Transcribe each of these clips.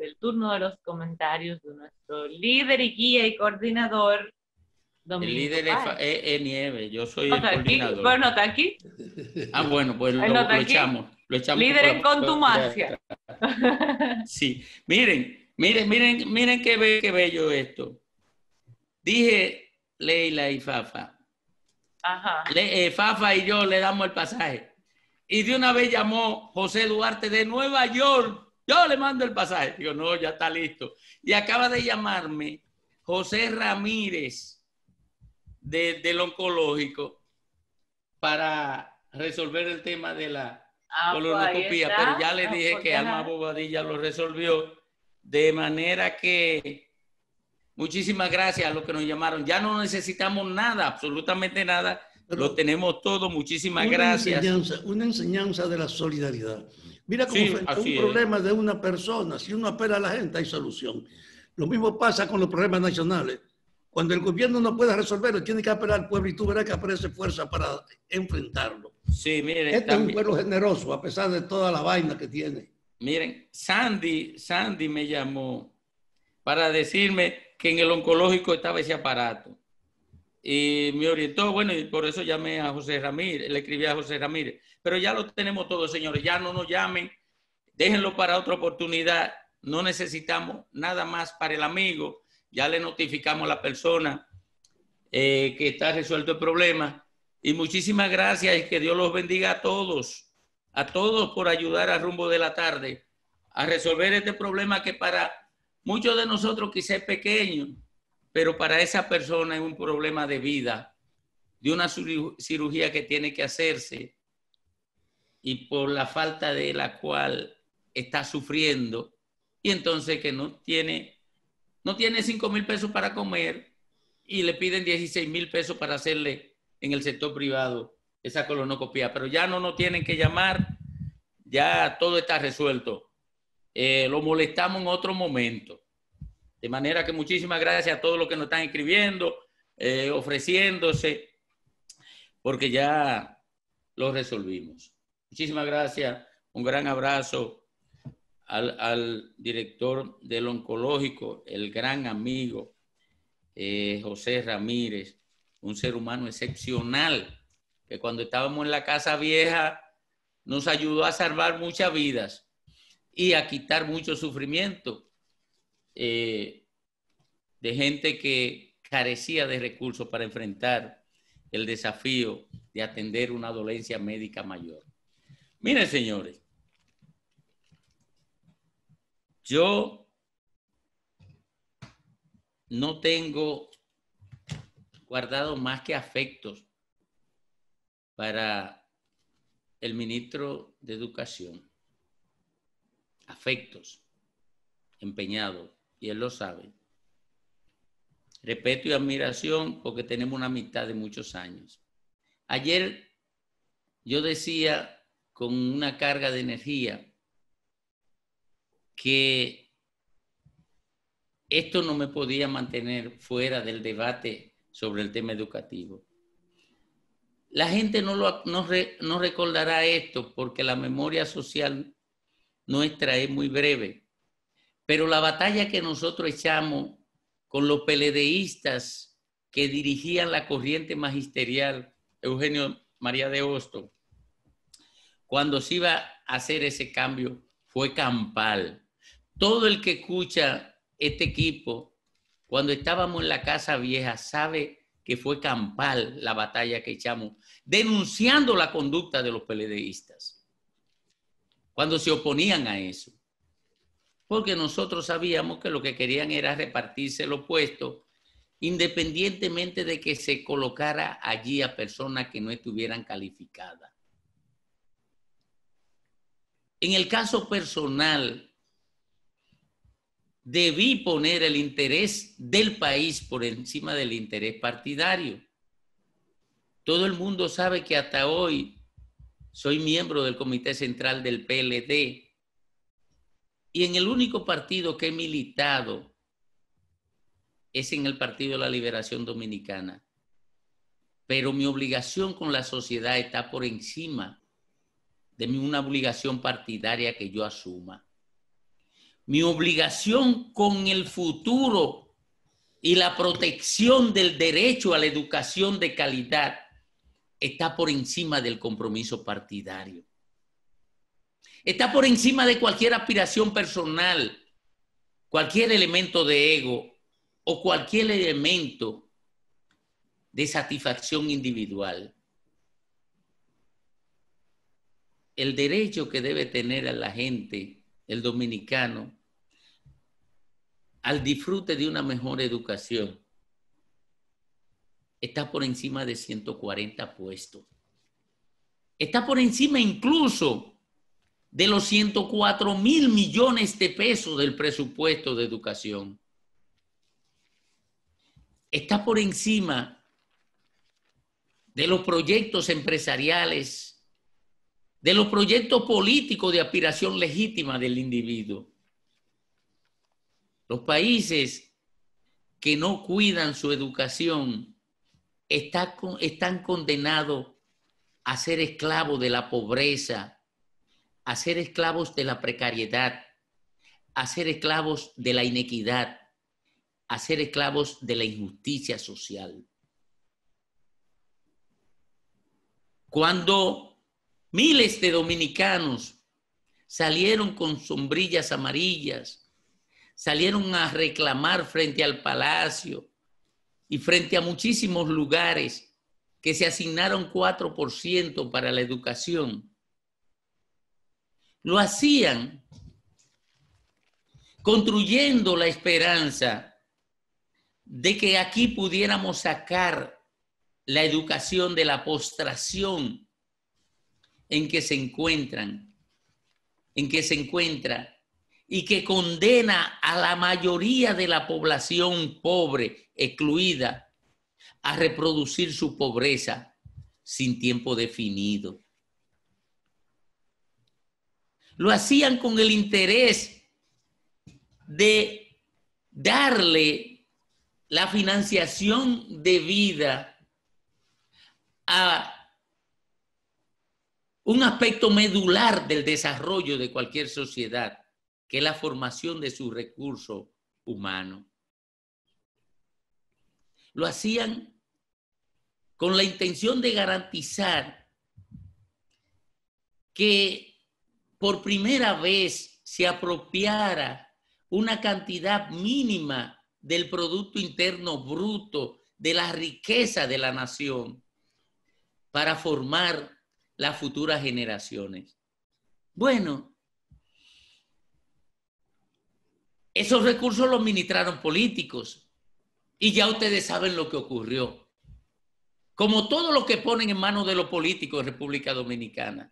el turno de los comentarios de nuestro líder y guía y coordinador. el líder es, e, e Nieve, yo soy el coordinador. Bueno, está aquí. Ah, bueno, pues lo, echamos. líder en contumacia. Sí, miren, miren, miren, miren qué, qué bello esto. Dije Leila y Fafa. Ajá. Eh, Fafa y yo le damos el pasaje. Y de una vez llamó José Duarte de Nueva York yo le mando el pasaje. Digo, no, ya está listo. Y acaba de llamarme José Ramírez del oncológico para resolver el tema de la ah, pues, colonoscopía. pero ya le dije pues, que Alma Bobadilla lo resolvió. De manera que muchísimas gracias a los que nos llamaron. Ya no necesitamos nada, absolutamente nada. lo tenemos todo. Muchísimas gracias. una enseñanza de la solidaridad. Mira cómo un problema de una persona, si uno apela a la gente, hay solución. Lo mismo pasa con los problemas nacionales. Cuando el gobierno no pueda resolverlo, tiene que apelar al pueblo y tú verás que aparece fuerza para enfrentarlo. Sí, miren. Este es un pueblo generoso, a pesar de toda la vaina que tiene. Miren, Sandy, Sandy me llamó para decirme que en el oncológico estaba ese aparato. Y me orientó, bueno, y por eso llamé a José Ramírez, le escribí a José Ramírez. Pero ya lo tenemos todo, señores. Ya no nos llamen, déjenlo para otra oportunidad. No necesitamos nada más para el amigo. Ya le notificamos a la persona eh, que está resuelto el problema. Y muchísimas gracias y que Dios los bendiga a todos, a todos por ayudar a rumbo de la tarde a resolver este problema que para muchos de nosotros quizá es pequeño, pero para esa persona es un problema de vida, de una cirugía que tiene que hacerse y por la falta de la cual está sufriendo y entonces que no tiene, no tiene 5 mil pesos para comer y le piden 16 mil pesos para hacerle en el sector privado esa colonocopia. Pero ya no nos tienen que llamar, ya todo está resuelto. Eh, lo molestamos en otro momento. De manera que muchísimas gracias a todos los que nos están escribiendo, eh, ofreciéndose, porque ya lo resolvimos. Muchísimas gracias. Un gran abrazo al, director del oncológico, el gran amigo eh, José Ramírez, un ser humano excepcional, que cuando estábamos en la casa vieja nos ayudó a salvar muchas vidas y a quitar mucho sufrimiento eh, de gente que carecía de recursos para enfrentar el desafío de atender una dolencia médica mayor. Miren, señores, yo no tengo guardado más que afectos para el ministro de Educación. Afectos, empeñados, y él lo sabe. Respeto y admiración porque tenemos una amistad de muchos años. Ayer yo decía con una carga de energía que esto no me podía mantener fuera del debate sobre el tema educativo. La gente no, lo, no, recordará esto porque la memoria social nuestra es muy breve, pero la batalla que nosotros echamos con los peledeístas que dirigían la corriente magisterial, Eugenio María de Hostos cuando se iba a hacer ese cambio fue campal. Todo el que escucha este equipo, cuando estábamos en la casa vieja, sabe que fue campal la batalla que echamos, denunciando la conducta de los peledeístas, cuando se oponían a eso. Porque nosotros sabíamos que lo que querían era repartirse los puestos, independientemente de que se colocara allí a personas que no estuvieran calificadas. En el caso personal, debí poner el interés del país por encima del interés partidario. Todo el mundo sabe que hasta hoy soy miembro del Comité Central del PLD y en el único partido que he militado es en el Partido de la Liberación Dominicana. Pero mi obligación con la sociedad está por encima de una obligación partidaria que yo asuma. Mi obligación con el futuro y la protección del derecho a la educación de calidad está por encima del compromiso partidario. Está por encima de cualquier aspiración personal, cualquier elemento de ego o cualquier elemento de satisfacción individual. el derecho que debe tener a la gente, el dominicano, al disfrute de una mejor educación, está por encima de 140 puestos. Está por encima incluso de los 104 mil millones de pesos del presupuesto de educación. Está por encima de los proyectos empresariales de los proyectos políticos de aspiración legítima del individuo. Los países que no cuidan su educación están condenados a ser esclavos de la pobreza, a ser esclavos de la precariedad, a ser esclavos de la inequidad, a ser esclavos de la injusticia social. Cuando Miles de dominicanos salieron con sombrillas amarillas, salieron a reclamar frente al palacio y frente a muchísimos lugares que se asignaron 4% para la educación. Lo hacían construyendo la esperanza de que aquí pudiéramos sacar la educación de la postración en que se encuentran, en que se encuentra y que condena a la mayoría de la población pobre, excluida, a reproducir su pobreza sin tiempo definido. Lo hacían con el interés de darle la financiación debida a un aspecto medular del desarrollo de cualquier sociedad, que es la formación de su recurso humano. Lo hacían con la intención de garantizar que por primera vez se apropiara una cantidad mínima del Producto Interno Bruto, de la riqueza de la nación, para formar las futuras generaciones. Bueno, esos recursos los ministraron políticos y ya ustedes saben lo que ocurrió. Como todo lo que ponen en manos de los políticos en República Dominicana,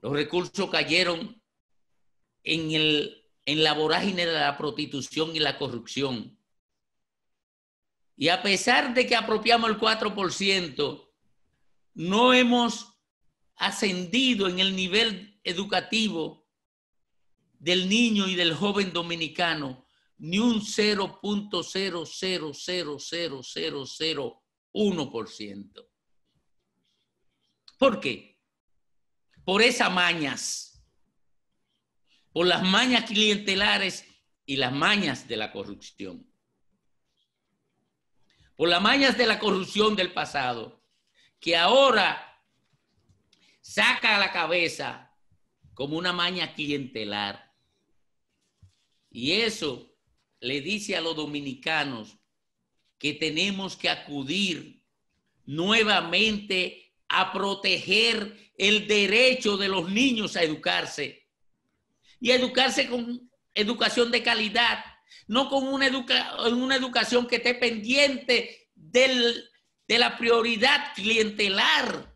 los recursos cayeron en, el, en la vorágine de la prostitución y la corrupción. Y a pesar de que apropiamos el 4%, no hemos ascendido en el nivel educativo del niño y del joven dominicano ni un 0.0000001%. ¿Por qué? Por esas mañas, por las mañas clientelares y las mañas de la corrupción, por las mañas de la corrupción del pasado que ahora saca la cabeza como una maña clientelar. Y eso le dice a los dominicanos que tenemos que acudir nuevamente a proteger el derecho de los niños a educarse y a educarse con educación de calidad, no con una, una educación que esté pendiente del, de la prioridad clientelar,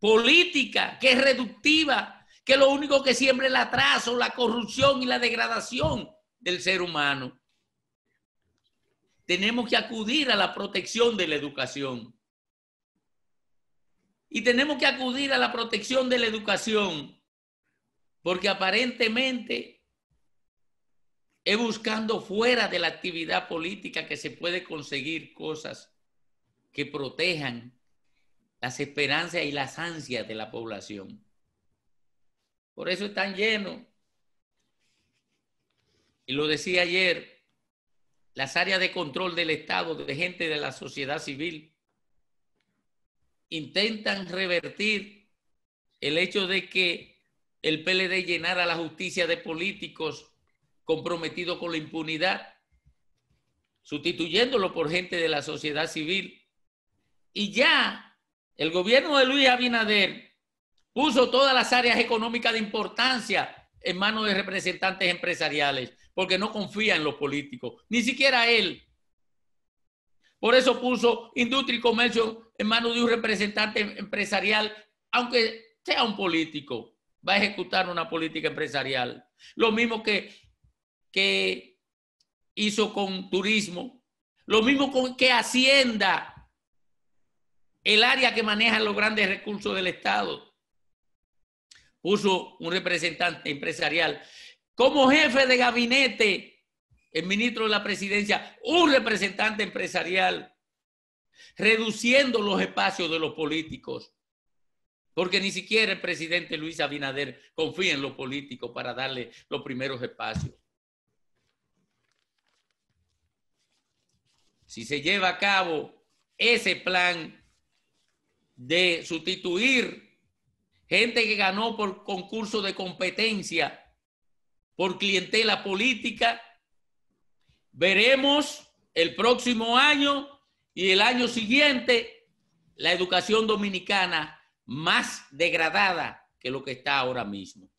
política, que es reductiva, que lo único que siembra el atraso, la corrupción y la degradación del ser humano. Tenemos que acudir a la protección de la educación. Y tenemos que acudir a la protección de la educación, porque aparentemente es buscando fuera de la actividad política que se puede conseguir cosas que protejan las esperanzas y las ansias de la población. Por eso están llenos. Y lo decía ayer, las áreas de control del Estado, de gente de la sociedad civil, intentan revertir el hecho de que el PLD llenara la justicia de políticos comprometidos con la impunidad, sustituyéndolo por gente de la sociedad civil y ya el gobierno de Luis Abinader puso todas las áreas económicas de importancia en manos de representantes empresariales, porque no confía en los políticos, ni siquiera él. Por eso puso industria y comercio en manos de un representante empresarial, aunque sea un político, va a ejecutar una política empresarial. Lo mismo que, que hizo con turismo, lo mismo con que Hacienda el área que maneja los grandes recursos del Estado. Puso un representante empresarial. Como jefe de gabinete, el ministro de la presidencia, un representante empresarial, reduciendo los espacios de los políticos. Porque ni siquiera el presidente Luis Abinader confía en los políticos para darle los primeros espacios. Si se lleva a cabo ese plan de sustituir gente que ganó por concurso de competencia, por clientela política. Veremos el próximo año y el año siguiente la educación dominicana más degradada que lo que está ahora mismo.